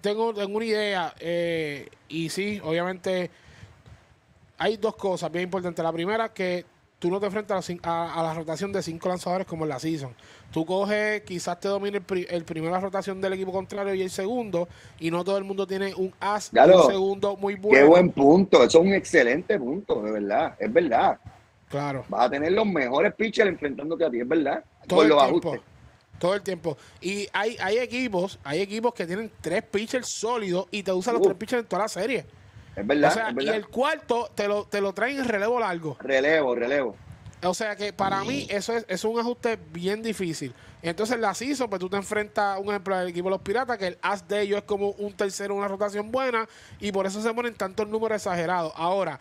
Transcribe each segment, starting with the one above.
tengo, tengo una idea eh, y sí, obviamente hay dos cosas bien importantes. La primera que tú no te enfrentas a, la rotación de cinco lanzadores como en la season. Tú coges, quizás te domine el, primero el la rotación del equipo contrario y el segundo, y no todo el mundo tiene un as segundo muy bueno. Qué buen punto, eso es un excelente punto, de verdad, es verdad. Claro. Vas a tener los mejores pitchers enfrentándote a ti, es verdad. Todo Por los ajustes. Todo el tiempo. Y hay, hay equipos, hay equipos que tienen tres pitchers sólidos y te usan los tres uh. pitchers en toda la serie. Es verdad. O sea, y el cuarto te lo, te lo traen en relevo largo. Relevo, relevo. O sea que para mí eso es, un ajuste bien difícil. Entonces las hizo pues tú te enfrentas, un ejemplo, del equipo los piratas, que el as de ellos es como un tercero, una rotación buena, y por eso se ponen tantos números exagerados. Ahora,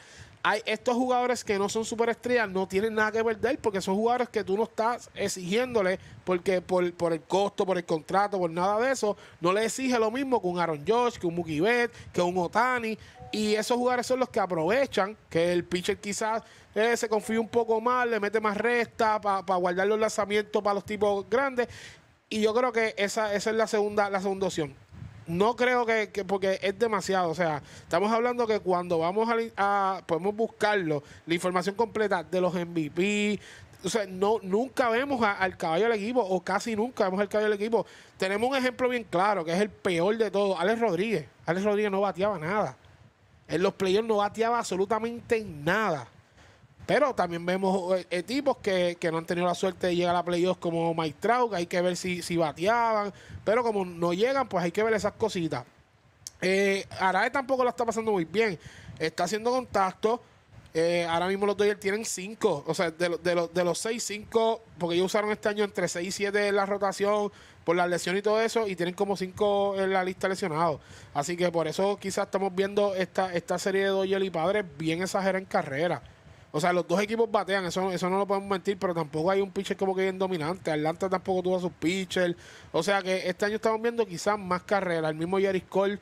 hay estos jugadores que no son superestrellas no tienen nada que perder porque son jugadores que tú no estás exigiéndole porque por, el costo, por el contrato, por nada de eso, no le exige lo mismo que un Aaron Josh, que un Mookie Bet, que un Otani. Y esos jugadores son los que aprovechan que el pitcher quizás eh, se confíe un poco más, le mete más resta para guardar los lanzamientos para los tipos grandes. Y yo creo que esa, esa es la segunda, la segunda opción no creo que, porque es demasiado. O sea, estamos hablando que cuando vamos a, podemos buscarlo, la información completa de los MVP. O sea, no, nunca vemos al caballo del equipo, o casi nunca vemos al caballo del equipo. Tenemos un ejemplo bien claro, que es el peor de todo, Alex Rodríguez. Alex Rodríguez no bateaba nada. En los players no bateaba absolutamente nada. Pero también vemos equipos eh, eh, tipos que, no han tenido la suerte de llegar a la playoffs como Mike Trout, hay que ver si, bateaban, pero como no llegan, pues hay que ver esas cositas. Eh, Arae tampoco la está pasando muy bien, está haciendo contacto. Eh, ahora mismo los Dodgers tienen cinco. o sea, de, de, los, de los 6, 5, porque ellos usaron este año entre 6 y 7 en la rotación por la lesión y todo eso, y tienen como cinco en la lista lesionados. Así que por eso quizás estamos viendo esta, esta serie de Doyle y Padres bien exagerada en carrera. O sea, los dos equipos batean, eso, eso no lo podemos mentir, pero tampoco hay un pitcher como que bien dominante. Atlanta tampoco tuvo a sus pitchers. O sea que este año estamos viendo quizás más carreras. El mismo Jerry Cole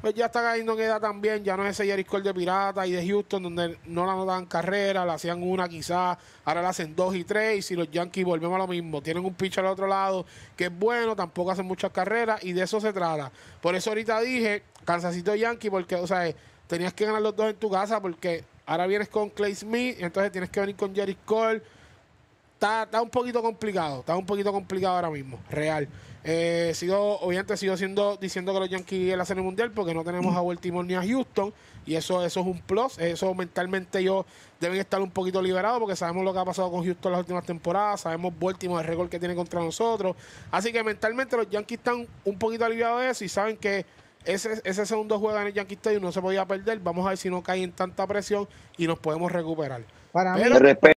pues ya está cayendo en edad también, ya no es ese Jerry Cole de Pirata y de Houston, donde no la notaban carrera, la hacían una quizás, ahora la hacen dos y tres, y los Yankees volvemos a lo mismo, tienen un pitcher al otro lado que es bueno, tampoco hacen muchas carreras, y de eso se trata. Por eso ahorita dije, cansacito Yankee, porque, o sea, tenías que ganar los dos en tu casa, porque Ahora vienes con Clay Smith, entonces tienes que venir con Jerry Cole. Está, un poquito complicado, está un poquito complicado ahora mismo, real. Eh, sigo, obviamente sigo siendo, diciendo que los Yankees en la el Mundial porque no tenemos a Baltimore ni a Houston y eso, eso es un plus, eso mentalmente ellos deben estar un poquito liberados porque sabemos lo que ha pasado con Houston las últimas temporadas, sabemos Baltimore el récord que tiene contra nosotros, así que mentalmente los Yankees están un poquito aliviados de eso y saben que ese, ese segundo juego en el Yankee Stadium no se podía perder. Vamos a ver si no cae en tanta presión y nos podemos recuperar. Para